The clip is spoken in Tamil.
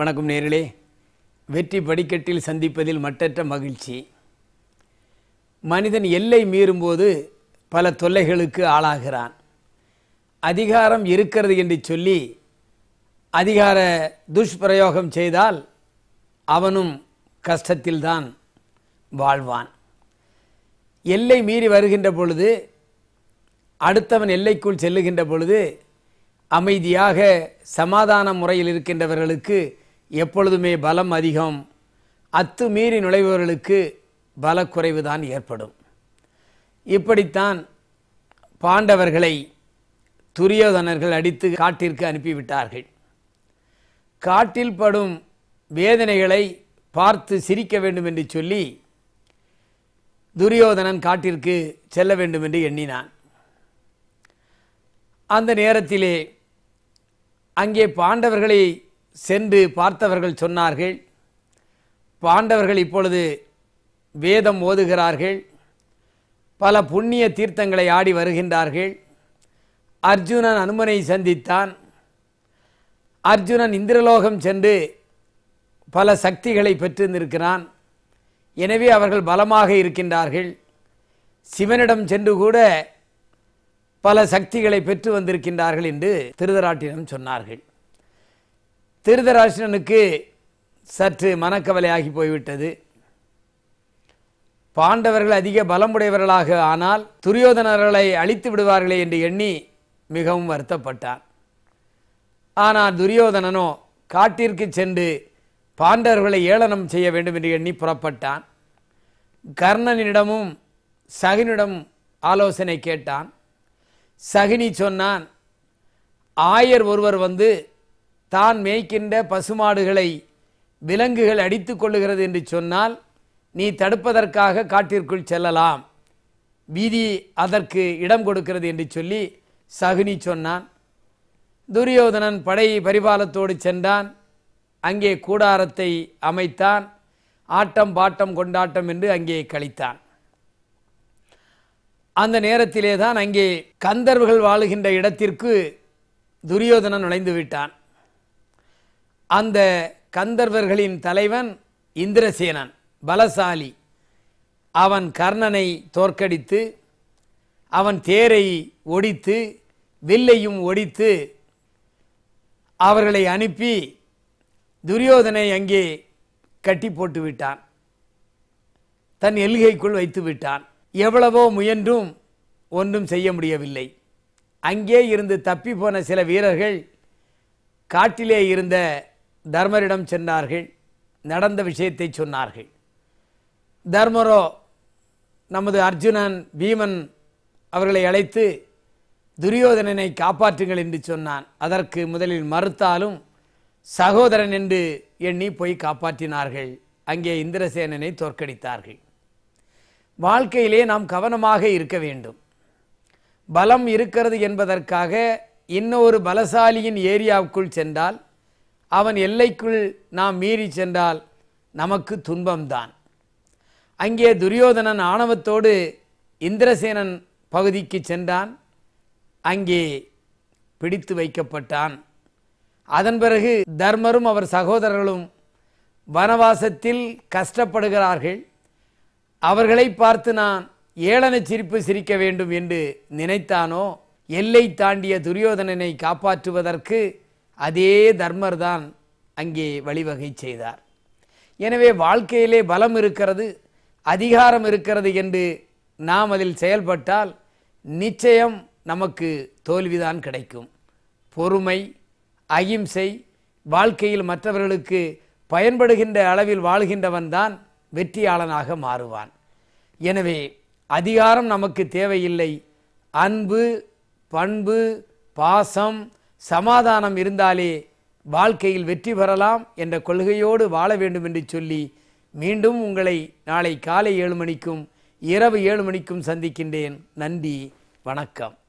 வணக்கம் நேரிலே வெற்றி படிக்கட்டில் சந்திப்பதில் மட்டற்ற மகிழ்ச்சி மனிதன் எல்லை மீறும்போது பல தொல்லைகளுக்கு ஆளாகிறான் அதிகாரம் இருக்கிறது என்று சொல்லி அதிகார துஷ்பிரயோகம் செய்தால் அவனும் கஷ்டத்தில்தான் வாழ்வான் எல்லை மீறி வருகின்ற பொழுது அடுத்தவன் எல்லைக்குள் செல்லுகின்ற பொழுது அமைதியாக சமாதான முறையில் இருக்கின்றவர்களுக்கு எப்பொழுதுமே பலம் அதிகம் அத்து மீறி நுழைபவர்களுக்கு பலக்குறைவு தான் ஏற்படும் இப்படித்தான் பாண்டவர்களை துரியோதனர்கள் அடித்து காட்டிற்கு அனுப்பிவிட்டார்கள் காட்டில் படும் வேதனைகளை பார்த்து சிரிக்க வேண்டும் என்று சொல்லி துரியோதனன் காட்டிற்கு செல்ல வேண்டும் என்று எண்ணினான் அந்த நேரத்திலே அங்கே பாண்டவர்களை சென்று பார்த்தவர்கள் சொன்னார்கள் பாண்டவர்கள் இப்பொழுது வேதம் ஓதுகிறார்கள் பல புண்ணிய தீர்த்தங்களை ஆடி வருகின்றார்கள் அர்ஜுனன் அனுமனை சந்தித்தான் அர்ஜுனன் இந்திரலோகம் சென்று பல சக்திகளை பெற்று நிற்கிறான் எனவே அவர்கள் பலமாக இருக்கின்றார்கள் சிவனிடம் சென்று கூட பல சக்திகளை பெற்று வந்திருக்கின்றார்கள் என்று திருதராட்டினம் சொன்னார்கள் திருதராஷ்டிரனுக்கு சற்று மனக்கவலையாகி போய்விட்டது பாண்டவர்கள் அதிக பலமுடையவர்களாக ஆனால் துரியோதனர்களை அழித்து விடுவார்களே என்று எண்ணி மிகவும் வருத்தப்பட்டான் ஆனால் துரியோதனனோ காட்டிற்கு சென்று பாண்டவர்களை ஏளனம் செய்ய வேண்டும் என்று எண்ணி புறப்பட்டான் கர்ணனிடமும் சகினிடம் ஆலோசனை கேட்டான் சகினி சொன்னான் ஆயர் ஒருவர் வந்து தான் மேய்க்கின்ற பசுமாடுகளை விலங்குகள் அடித்து கொள்ளுகிறது என்று சொன்னால் நீ தடுப்பதற்காக காட்டிற்குள் செல்லலாம் வீதி அதற்கு இடம் கொடுக்கிறது என்று சொல்லி சகுனி சொன்னான் துரியோதனன் படை பரிபாலத்தோடு சென்றான் அங்கே கூடாரத்தை அமைத்தான் ஆட்டம் பாட்டம் கொண்டாட்டம் என்று அங்கே கழித்தான் அந்த நேரத்திலே தான் அங்கே கந்தர்வுகள் வாழுகின்ற இடத்திற்கு துரியோதனன் நுழைந்து விட்டான் அந்த கந்தர்வர்களின் தலைவன் இந்திரசேனன் பலசாலி அவன் கர்ணனை தோற்கடித்து அவன் தேரை ஒடித்து வில்லையும் ஒடித்து அவர்களை அனுப்பி துரியோதனை அங்கே கட்டி போட்டு விட்டான் தன் எல்கைக்குள் வைத்து விட்டான் எவ்வளவோ முயன்றும் ஒன்றும் செய்ய முடியவில்லை அங்கே இருந்து தப்பி போன சில வீரர்கள் காட்டிலே இருந்த தர்மரிடம் சென்றார்கள் நடந்த விஷயத்தை சொன்னார்கள் தர்மரோ நமது அர்ஜுனன் பீமன் அவர்களை அழைத்து துரியோதனனை காப்பாற்றுங்கள் என்று சொன்னான் அதற்கு முதலில் மறுத்தாலும் சகோதரன் என்று எண்ணி போய் காப்பாற்றினார்கள் அங்கே இந்திரசேனனை தோற்கடித்தார்கள் வாழ்க்கையிலே நாம் கவனமாக இருக்க வேண்டும் பலம் இருக்கிறது என்பதற்காக இன்னொரு பலசாலியின் ஏரியாவுக்குள் சென்றால் அவன் எல்லைக்குள் நாம் மீறி சென்றால் நமக்கு துன்பம்தான் அங்கே துரியோதனன் ஆணவத்தோடு இந்திரசேனன் பகுதிக்கு சென்றான் அங்கே பிடித்து வைக்கப்பட்டான் அதன் பிறகு தர்மரும் அவர் சகோதரர்களும் வனவாசத்தில் கஷ்டப்படுகிறார்கள் அவர்களை பார்த்து நான் ஏளனச் சிரிப்பு சிரிக்க வேண்டும் என்று நினைத்தானோ எல்லை தாண்டிய துரியோதனனை காப்பாற்றுவதற்கு அதே தர்மர் தான் அங்கே வழிவகை செய்தார் எனவே வாழ்க்கையிலே பலம் இருக்கிறது அதிகாரம் இருக்கிறது என்று நாம் அதில் செயல்பட்டால் நிச்சயம் நமக்கு தோல்விதான் கிடைக்கும் பொறுமை அகிம்சை வாழ்க்கையில் மற்றவர்களுக்கு பயன்படுகின்ற அளவில் வாழ்கின்றவன் தான் வெற்றியாளனாக மாறுவான் எனவே அதிகாரம் நமக்கு தேவையில்லை அன்பு பண்பு பாசம் சமாதானம் இருந்தாலே வாழ்க்கையில் வெற்றி பெறலாம் என்ற கொள்கையோடு வாழ வேண்டும் என்று சொல்லி மீண்டும் உங்களை நாளை காலை ஏழு மணிக்கும் இரவு ஏழு மணிக்கும் சந்திக்கின்றேன் நன்றி வணக்கம்